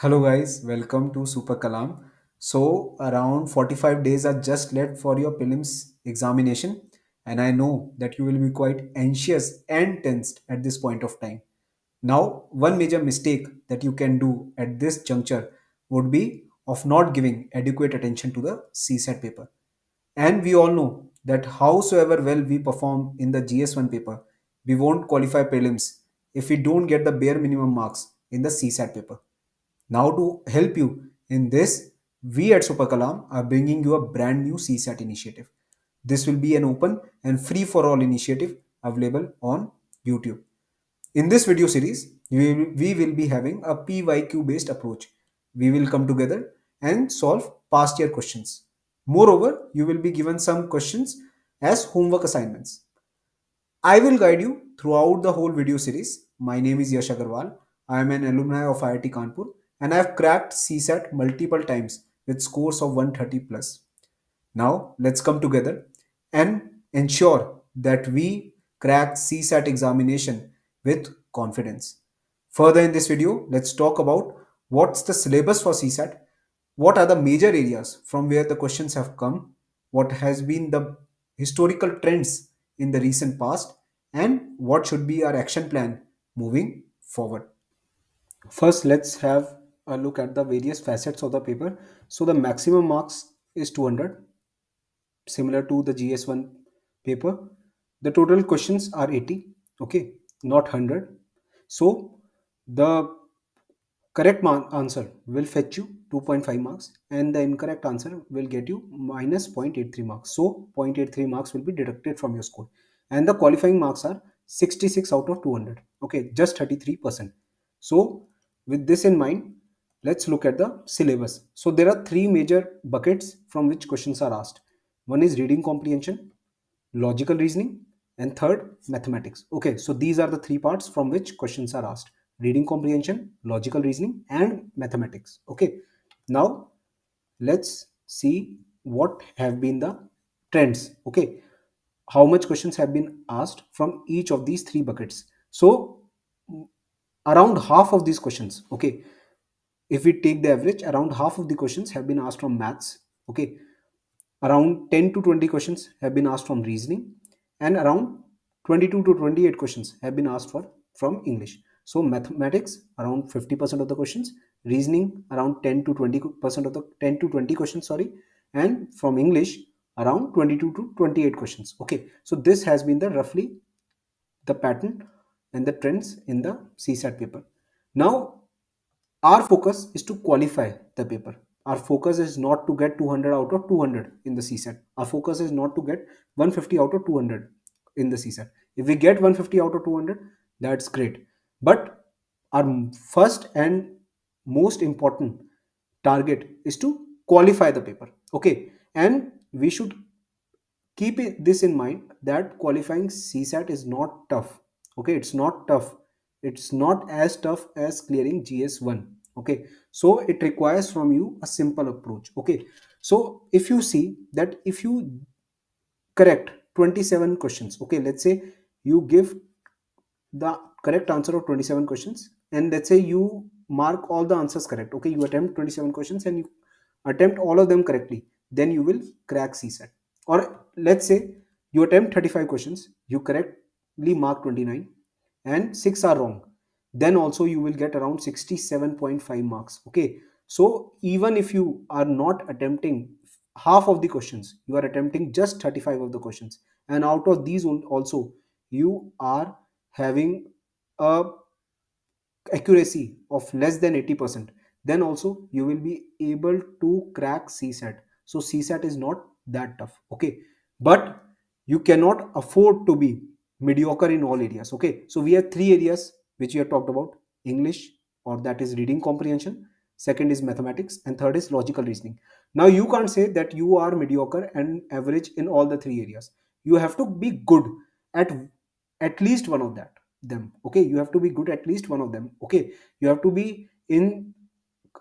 Hello guys, welcome to Super Kalam. So around 45 days are just left for your prelims examination and I know that you will be quite anxious and tensed at this point of time. Now one major mistake that you can do at this juncture would be of not giving adequate attention to the CSAT paper. And we all know that howsoever well we perform in the GS1 paper, we won't qualify prelims if we don't get the bare minimum marks in the CSAT paper. Now to help you in this, we at Superkalam are bringing you a brand new CSAT initiative. This will be an open and free for all initiative available on YouTube. In this video series, we will be having a PYQ based approach. We will come together and solve past year questions. Moreover, you will be given some questions as homework assignments. I will guide you throughout the whole video series. My name is Yash Agarwal. I am an alumni of IIT Kanpur and I have cracked CSAT multiple times with scores of 130 plus. Now let's come together and ensure that we crack CSAT examination with confidence. Further in this video, let's talk about what's the syllabus for CSAT, what are the major areas from where the questions have come, what has been the historical trends in the recent past, and what should be our action plan moving forward. First, let's have a uh, look at the various facets of the paper so the maximum marks is 200 similar to the gs1 paper the total questions are 80 okay not 100 so the correct answer will fetch you 2.5 marks and the incorrect answer will get you minus 0.83 marks so 0.83 marks will be deducted from your score and the qualifying marks are 66 out of 200 okay just 33 percent so with this in mind Let's look at the syllabus. So there are three major buckets from which questions are asked. One is reading comprehension, logical reasoning, and third, mathematics. Okay, so these are the three parts from which questions are asked. Reading comprehension, logical reasoning, and mathematics. Okay, now let's see what have been the trends. Okay, how much questions have been asked from each of these three buckets. So around half of these questions. Okay, if we take the average around half of the questions have been asked from maths okay around 10 to 20 questions have been asked from reasoning and around 22 to 28 questions have been asked for from english so mathematics around 50% of the questions reasoning around 10 to 20% of the 10 to 20 questions sorry and from english around 22 to 28 questions okay so this has been the roughly the pattern and the trends in the csat paper now our focus is to qualify the paper our focus is not to get 200 out of 200 in the csat our focus is not to get 150 out of 200 in the csat if we get 150 out of 200 that's great but our first and most important target is to qualify the paper okay and we should keep this in mind that qualifying csat is not tough okay it's not tough it's not as tough as clearing gs1 okay so it requires from you a simple approach okay so if you see that if you correct 27 questions okay let's say you give the correct answer of 27 questions and let's say you mark all the answers correct okay you attempt 27 questions and you attempt all of them correctly then you will crack csat or let's say you attempt 35 questions you correctly mark 29 and 6 are wrong then also you will get around 67.5 marks okay so even if you are not attempting half of the questions you are attempting just 35 of the questions and out of these also you are having a accuracy of less than 80% then also you will be able to crack csat so csat is not that tough okay but you cannot afford to be mediocre in all areas okay so we have three areas which we have talked about english or that is reading comprehension second is mathematics and third is logical reasoning now you can't say that you are mediocre and average in all the three areas you have to be good at at least one of that them okay you have to be good at least one of them okay you have to be in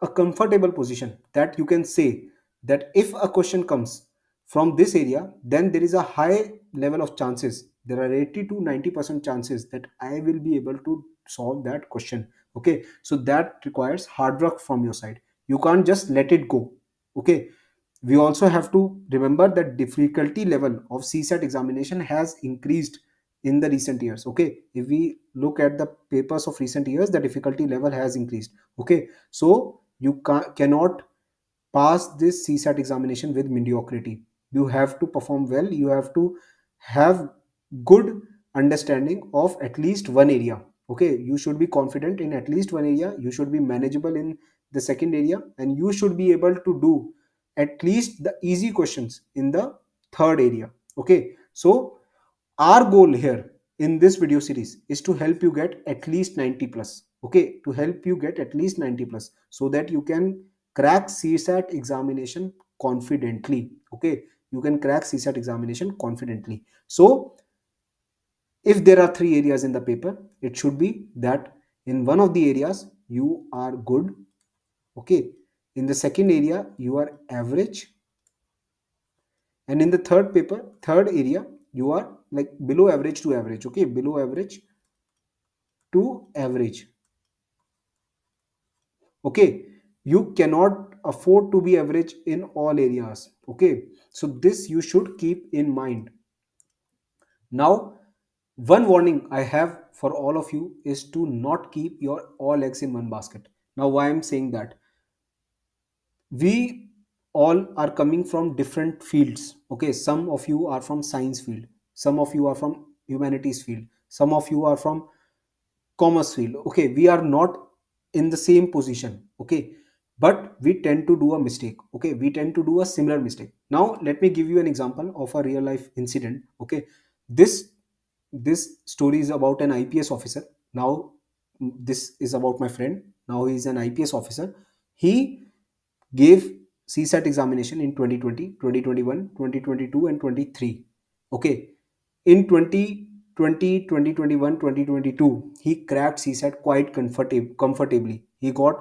a comfortable position that you can say that if a question comes from this area, then there is a high level of chances. There are 80 to 90% chances that I will be able to solve that question. Okay. So that requires hard work from your side. You can't just let it go. Okay. We also have to remember that difficulty level of CSAT examination has increased in the recent years okay if we look at the papers of recent years the difficulty level has increased okay so you ca cannot pass this csat examination with mediocrity you have to perform well you have to have good understanding of at least one area okay you should be confident in at least one area you should be manageable in the second area and you should be able to do at least the easy questions in the third area okay so our goal here in this video series is to help you get at least 90 plus okay to help you get at least 90 plus so that you can crack csat examination confidently okay you can crack CSAT examination confidently. So if there are three areas in the paper, it should be that in one of the areas you are good. Okay. In the second area, you are average. And in the third paper, third area, you are like below average to average. Okay. Below average to average. Okay. You cannot afford to be average in all areas okay so this you should keep in mind now one warning i have for all of you is to not keep your all eggs in one basket now why i'm saying that we all are coming from different fields okay some of you are from science field some of you are from humanities field some of you are from commerce field okay we are not in the same position okay but we tend to do a mistake okay we tend to do a similar mistake now let me give you an example of a real life incident okay this this story is about an ips officer now this is about my friend now he is an ips officer he gave csat examination in 2020 2021 2022 and 23 okay in 2020 2021, 2022, he cracked CSAT quite comfortab- comfortably. He got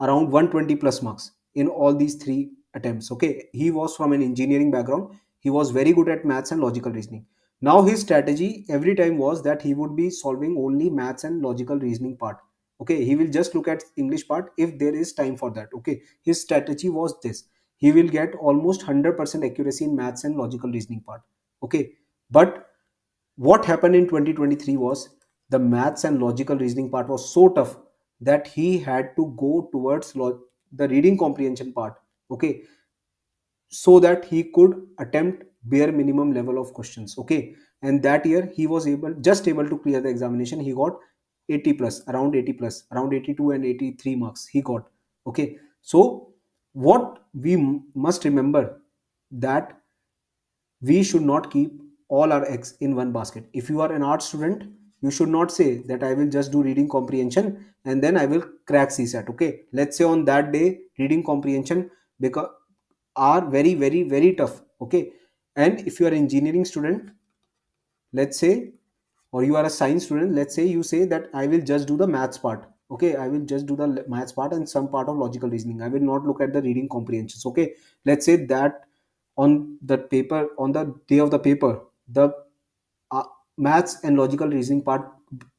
around 120 plus marks in all these three attempts okay he was from an engineering background he was very good at maths and logical reasoning now his strategy every time was that he would be solving only maths and logical reasoning part okay he will just look at english part if there is time for that okay his strategy was this he will get almost 100% accuracy in maths and logical reasoning part okay but what happened in 2023 was the maths and logical reasoning part was so tough that he had to go towards the reading comprehension part okay so that he could attempt bare minimum level of questions okay and that year he was able just able to clear the examination he got 80 plus around 80 plus around 82 and 83 marks he got okay so what we m- must remember that we should not keep all our eggs in one basket if you are an art student you should not say that i will just do reading comprehension and then i will crack csat okay let's say on that day reading comprehension because are very very very tough okay and if you are engineering student let's say or you are a science student let's say you say that i will just do the maths part okay i will just do the maths part and some part of logical reasoning i will not look at the reading comprehensions okay let's say that on the paper on the day of the paper the maths and logical reasoning part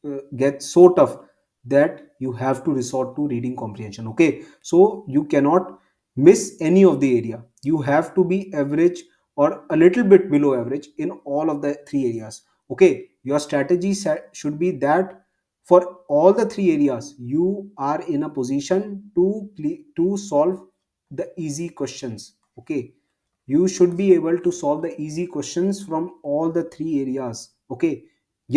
uh, gets so tough that you have to resort to reading comprehension okay so you cannot miss any of the area you have to be average or a little bit below average in all of the three areas okay your strategy should be that for all the three areas you are in a position to to solve the easy questions okay you should be able to solve the easy questions from all the three areas okay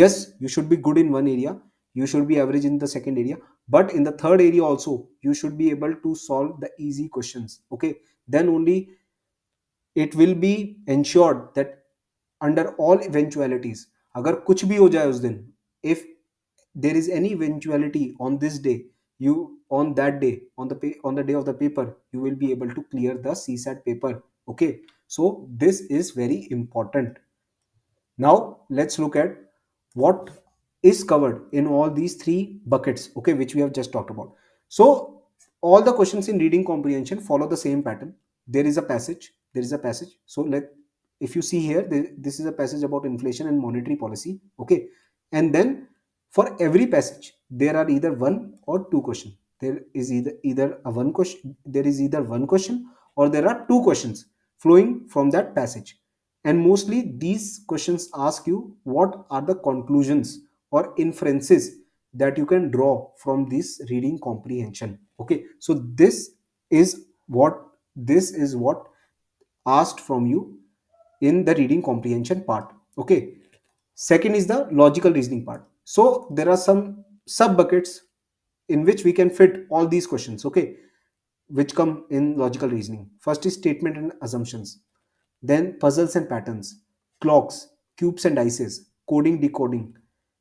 yes you should be good in one area you should be average in the second area but in the third area also you should be able to solve the easy questions okay then only it will be ensured that under all eventualities agar कुछ भी हो जाए if there is any eventuality on this day you on that day on the on the day of the paper you will be able to clear the csat paper okay so this is very important now let's look at what is covered in all these three buckets, okay, which we have just talked about. So all the questions in reading comprehension follow the same pattern. There is a passage, there is a passage. So let if you see here, this is a passage about inflation and monetary policy, okay. And then for every passage, there are either one or two questions. There is either either a one question, there is either one question or there are two questions flowing from that passage. And mostly these questions ask you what are the conclusions or inferences that you can draw from this reading comprehension. Okay, so this is what this is what asked from you in the reading comprehension part. Okay, second is the logical reasoning part. So there are some sub buckets in which we can fit all these questions. Okay, which come in logical reasoning. First is statement and assumptions. Then puzzles and patterns, clocks, cubes and dices, coding decoding,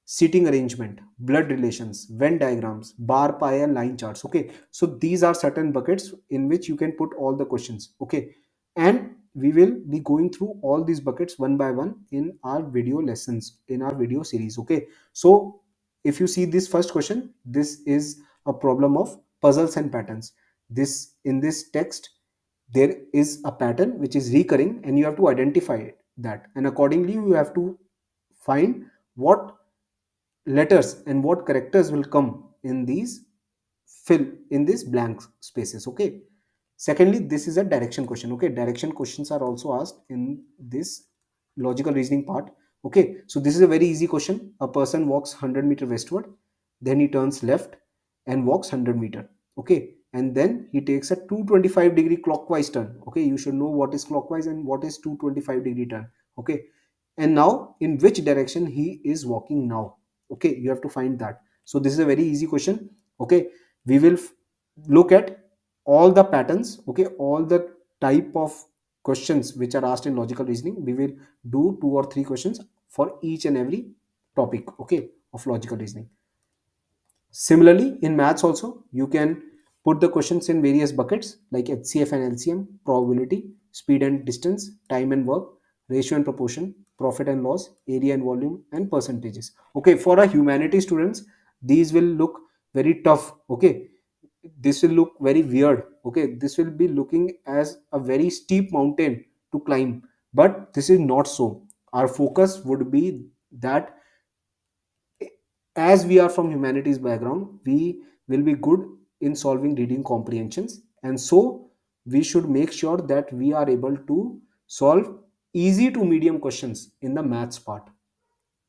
seating arrangement, blood relations, Venn diagrams, bar pie and line charts. Okay, so these are certain buckets in which you can put all the questions. Okay, and we will be going through all these buckets one by one in our video lessons in our video series. Okay, so if you see this first question, this is a problem of puzzles and patterns. This in this text, there is a pattern which is recurring and you have to identify that and accordingly you have to find what letters and what characters will come in these fill in these blank spaces okay secondly this is a direction question okay direction questions are also asked in this logical reasoning part okay so this is a very easy question a person walks 100 meter westward then he turns left and walks 100 meter okay and then he takes a 225 degree clockwise turn okay you should know what is clockwise and what is 225 degree turn okay and now in which direction he is walking now okay you have to find that so this is a very easy question okay we will look at all the patterns okay all the type of questions which are asked in logical reasoning we will do two or three questions for each and every topic okay of logical reasoning similarly in maths also you can Put the questions in various buckets like HCF and LCM, probability, speed and distance, time and work, ratio and proportion, profit and loss, area and volume, and percentages. Okay, for our humanity students, these will look very tough. Okay, this will look very weird. Okay, this will be looking as a very steep mountain to climb, but this is not so. Our focus would be that as we are from humanities background, we will be good in solving reading comprehensions and so we should make sure that we are able to solve easy to medium questions in the maths part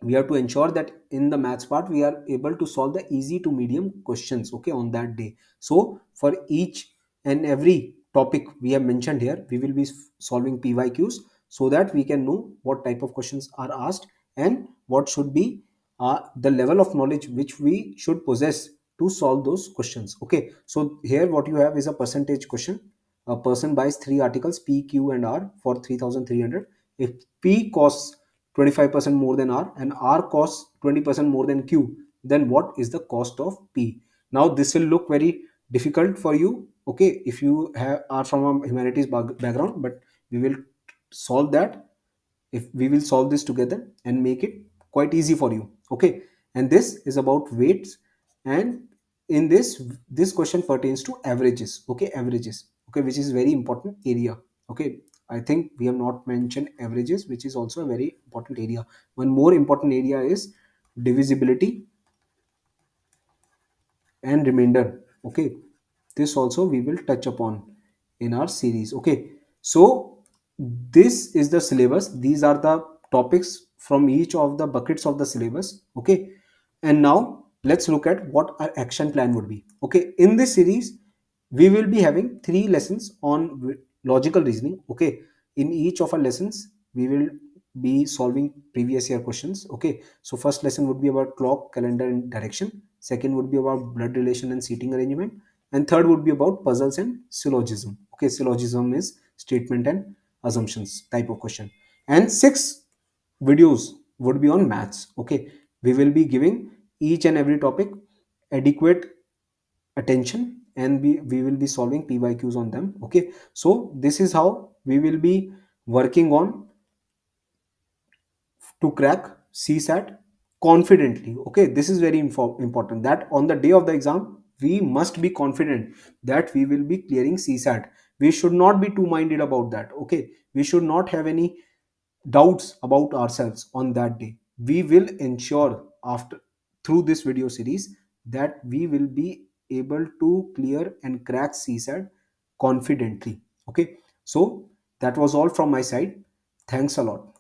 we have to ensure that in the maths part we are able to solve the easy to medium questions okay on that day so for each and every topic we have mentioned here we will be solving pyqs so that we can know what type of questions are asked and what should be uh, the level of knowledge which we should possess to solve those questions okay so here what you have is a percentage question a person buys three articles p q and r for 3300 if p costs 25% more than r and r costs 20% more than q then what is the cost of p now this will look very difficult for you okay if you have are from a humanities background but we will solve that if we will solve this together and make it quite easy for you okay and this is about weights and in this this question pertains to averages okay averages okay which is very important area okay i think we have not mentioned averages which is also a very important area one more important area is divisibility and remainder okay this also we will touch upon in our series okay so this is the syllabus these are the topics from each of the buckets of the syllabus okay and now let's look at what our action plan would be. Okay, in this series, we will be having three lessons on logical reasoning. Okay, in each of our lessons, we will be solving previous year questions. Okay, so first lesson would be about clock, calendar, and direction. Second would be about blood relation and seating arrangement. And third would be about puzzles and syllogism. Okay, syllogism is statement and assumptions type of question. And six videos would be on maths. Okay, we will be giving each and every topic adequate attention and we, we will be solving PYQs on them. Okay. So this is how we will be working on to crack CSAT confidently. Okay. This is very important that on the day of the exam, we must be confident that we will be clearing CSAT. We should not be too minded about that. Okay. We should not have any doubts about ourselves on that day. We will ensure after through this video series that we will be able to clear and crack CSAT confidently. Okay, so that was all from my side. Thanks a lot.